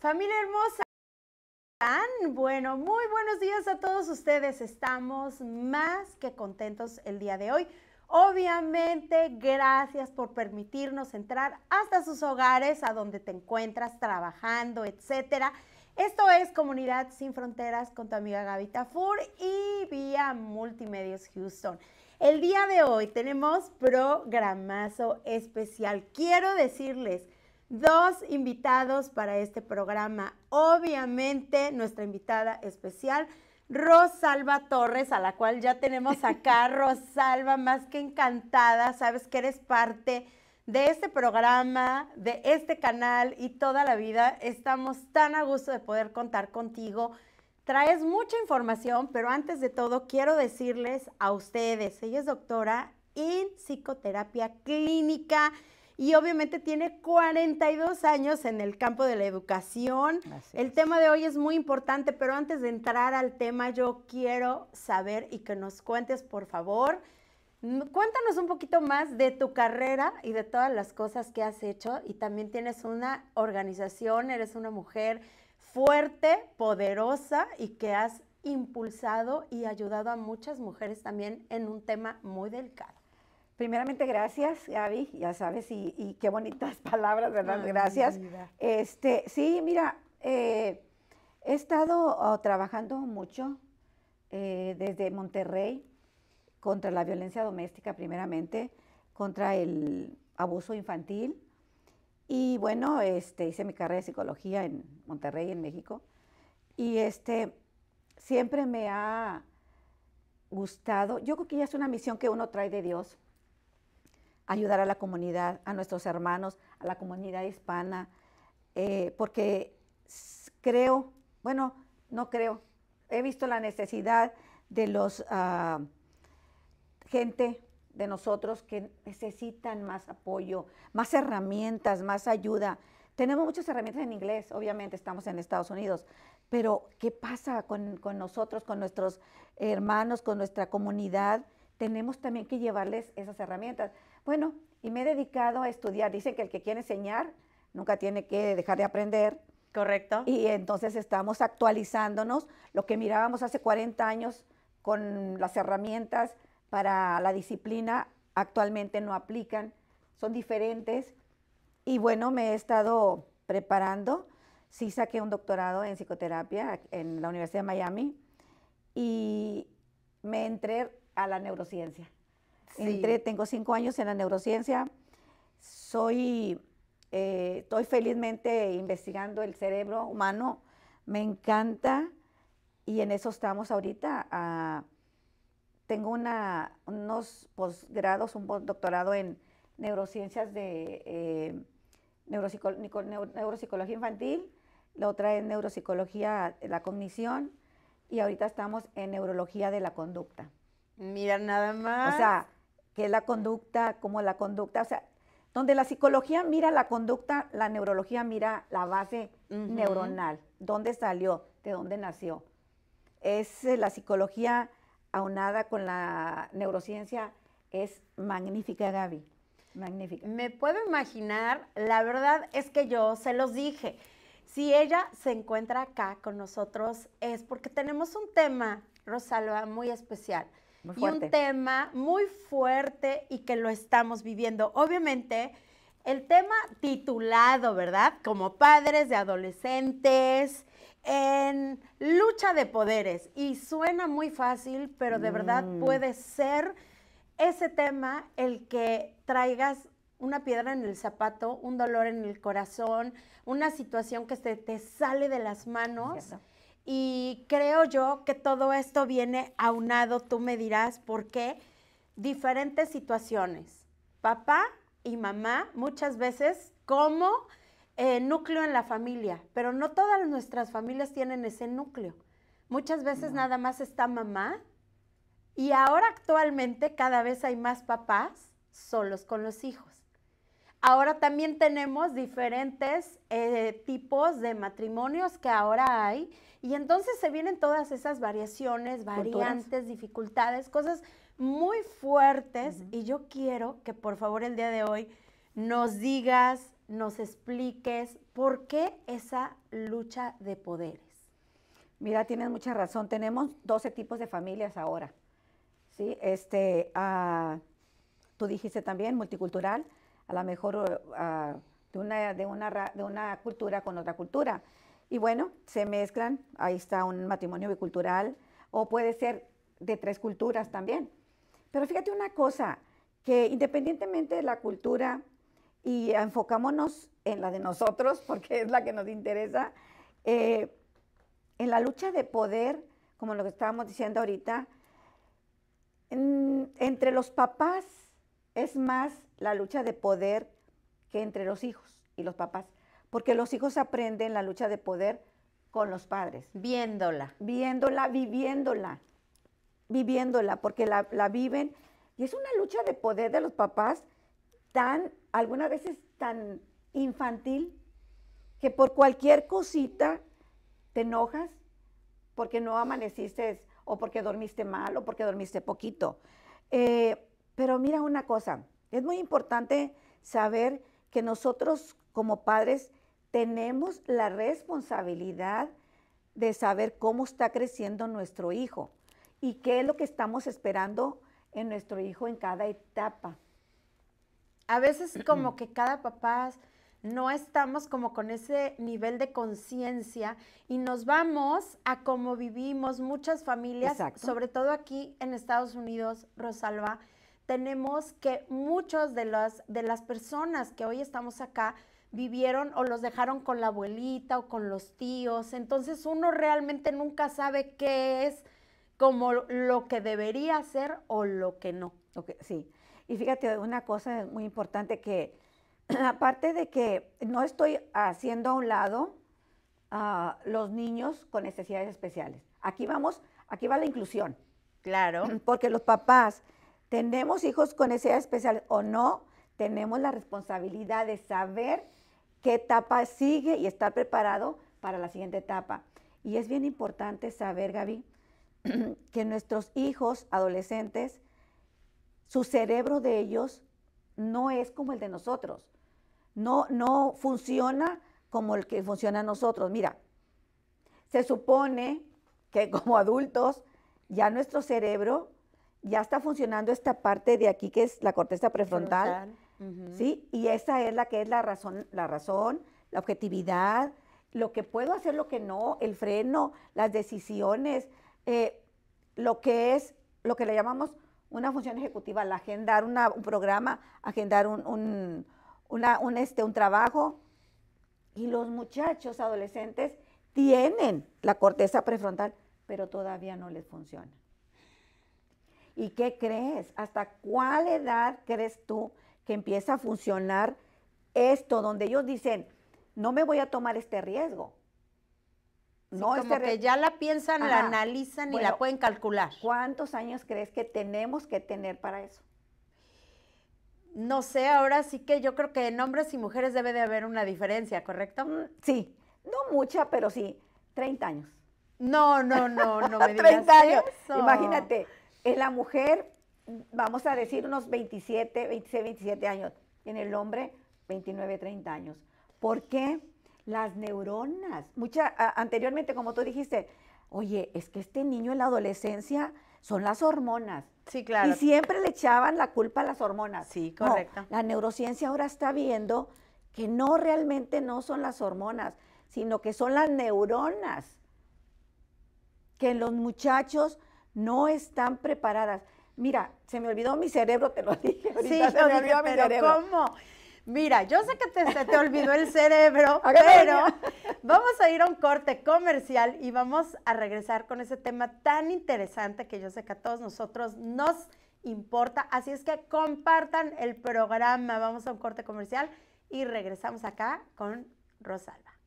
Familia hermosa, bueno, muy buenos días a todos ustedes. Estamos más que contentos el día de hoy. Obviamente, gracias por permitirnos entrar hasta sus hogares, a donde te encuentras trabajando, etcétera. Esto es Comunidad Sin Fronteras con tu amiga Gaby Tafur y vía Multimedios Houston. El día de hoy tenemos programazo especial. Quiero decirles, dos invitados para este programa. Obviamente, nuestra invitada especial, Rosalba Torres, a la cual ya tenemos acá. Rosalba, más que encantada, sabes que eres parte de este programa, de este canal y toda la vida. Estamos tan a gusto de poder contar contigo. Traes mucha información, pero antes de todo quiero decirles a ustedes, ella es doctora en psicoterapia clínica y obviamente tiene 42 años en el campo de la educación. el tema de hoy es muy importante, pero antes de entrar al tema, yo quiero saber y que nos cuentes, por favor, mm, Cuéntanos un poquito más de tu carrera y de todas las cosas que has hecho y también tienes una organización, eres una mujer fuerte, poderosa y que has impulsado y ayudado a muchas mujeres también en un tema muy delicado. Primeramente, gracias, Gaby, ya sabes, y, qué bonitas palabras, ¿verdad? gracias. Este, sí, mira, eh, he estado oh, trabajando mucho eh, desde Monterrey contra la violencia doméstica, primeramente, contra el abuso infantil. Y bueno, este, hice mi carrera de psicología en Monterrey, en México. Y este, siempre me ha gustado, yo creo que ya es una misión que uno trae de Dios ayudar a la comunidad, a nuestros hermanos, a la comunidad hispana, eh, porque creo, bueno, no creo, he visto la necesidad de los ah, gente de nosotros que necesitan más apoyo, más herramientas, más ayuda. Tenemos muchas herramientas en inglés, obviamente estamos en Estados Unidos, pero ¿qué pasa con nosotros, con nuestros hermanos, con nuestra comunidad? tenemos también que llevarles esas herramientas. Bueno, y me he dedicado a estudiar. Dicen que el que quiere enseñar nunca tiene que dejar de aprender. Correcto. Y entonces estamos actualizándonos lo que mirábamos hace 40 años con las herramientas para la disciplina actualmente no aplican, son diferentes. Y bueno, me he estado preparando. Sí saqué un doctorado en psicoterapia en la Universidad de Miami y me entré a la neurociencia. tengo cinco años en la neurociencia. Soy, eh, estoy felizmente investigando el cerebro humano. Me encanta y en eso estamos ahorita. Ah, tengo una, unos posgrados, un doctorado en neurociencias de eh, neuropsicología infantil, la otra en neuropsicología de la cognición y ahorita estamos en neurología de la conducta. Mira nada más. O sea, qué es la conducta, como la conducta, o sea, donde la psicología mira la conducta, la neurología mira la base neuronal, dónde salió, de dónde nació. Es eh, la psicología aunada con la neurociencia es magnífica, Gaby. Magnífica. Me puedo imaginar, la verdad es que yo se los dije. Si ella se encuentra acá con nosotros es porque tenemos un tema, Rosalba, muy especial y un tema muy fuerte y que lo estamos viviendo. Obviamente, el tema titulado, ¿verdad? Como padres de adolescentes en lucha de poderes. Y suena muy fácil, pero de verdad mm. puede ser ese tema el que traigas una piedra en el zapato, un dolor en el corazón, una situación que se te sale de las manos. Y creo yo que todo esto viene aunado, tú me dirás por qué, diferentes situaciones. Papá y mamá muchas veces como eh, núcleo en la familia, pero no todas nuestras familias tienen ese núcleo. Muchas veces nada más está mamá y ahora actualmente cada vez hay más papás solos con los hijos. Ahora también tenemos diferentes eh, tipos de matrimonios que ahora hay y entonces se vienen todas esas variaciones, variantes, dificultades, cosas muy fuertes y yo quiero que por favor el día de hoy nos digas, nos expliques por qué esa lucha de poderes. Mira, tienes mucha razón, tenemos 12 tipos de familias ahora, ¿sí? Este, ah, tú dijiste también multicultural, a lo mejor de, una, de, una, cultura con otra cultura. Y bueno, se mezclan, ahí está un matrimonio bicultural, o puede ser de tres culturas también. Pero fíjate una cosa, que independientemente de la cultura, y enfocámonos en la de nosotros, porque es la que nos interesa, eh, en la lucha de poder, como lo que estábamos diciendo ahorita, entre los papás es más la lucha de poder que entre los hijos y los papás, porque los hijos aprenden la lucha de poder con los padres. Viéndola. Viéndola, viviéndola, viviéndola, porque la, viven. Y es una lucha de poder de los papás tan, algunas veces tan infantil, que por cualquier cosita te enojas porque no amaneciste o porque dormiste mal o porque dormiste poquito. Eh, pero mira una cosa, es muy importante saber que nosotros como padres tenemos la responsabilidad de saber cómo está creciendo nuestro hijo y qué es lo que estamos esperando en nuestro hijo en cada etapa. A veces como que cada papá no estamos como con ese nivel de conciencia y nos vamos a como vivimos muchas familias, sobre todo aquí en Estados Unidos, Rosalba, tenemos que muchas de las, de las personas que hoy estamos acá vivieron o los dejaron con la abuelita o con los tíos. Entonces uno realmente nunca sabe qué es como lo que debería ser o lo que no. sí. Y fíjate, una cosa muy importante que, aparte de que no estoy haciendo a un lado a los niños con necesidades especiales. Aquí vamos, aquí va la inclusión. Claro. Porque los papás tenemos hijos con necesidad especial o no, tenemos la responsabilidad de saber qué etapa sigue y estar preparado para la siguiente etapa. Y es bien importante saber, Gaby, que nuestros hijos adolescentes, su cerebro de ellos no es como el de nosotros. No, no funciona como el que funciona a nosotros. Mira, se supone que como adultos ya nuestro cerebro ya está funcionando esta parte de aquí que es la corteza prefrontal, ¿sí? Y esa es la que es la razón, la razón, la objetividad, lo que puedo hacer, lo que no, el freno, las decisiones, eh, lo que es, lo que le llamamos una función ejecutiva, la agendar un programa, agendar un, este, un trabajo. Y los muchachos adolescentes tienen la corteza prefrontal, pero todavía no les funciona. ¿Y qué crees? ¿Hasta cuál edad crees tú que empieza a funcionar esto donde ellos dicen, no me voy a tomar este riesgo? no, este como porque que ya la piensan, la analizan y la pueden calcular. ¿Cuántos años crees que tenemos que tener para eso? No sé, ahora sí que yo creo que en hombres y mujeres debe de haber una diferencia, ¿correcto? Mm, sí, no mucha, pero sí, 30 años. No, no, no, no me digas 30 años. Imagínate, en la mujer, vamos a decir unos 27, 26, 27 años. En el hombre, 29, 30 años. ¿Por qué? Las neuronas. Mucha, anteriormente, como tú dijiste, oye, es que este niño en la adolescencia son las hormonas. Sí, claro. Y siempre le echaban la culpa a las hormonas. Sí, correcto. la neurociencia ahora está viendo que no realmente no son las hormonas, sino que son las neuronas. Que en los muchachos no están preparadas. Mira, se me olvidó mi cerebro, te lo dije. sí, se me olvidó mi pero cerebro. ¿cómo? Mira, yo sé que te, te olvidó el cerebro, pero vamos a ir a un corte comercial y vamos a regresar con ese tema tan interesante que yo sé que a todos nosotros nos importa. Así es que compartan el programa. Vamos a un corte comercial y regresamos acá con Rosalba.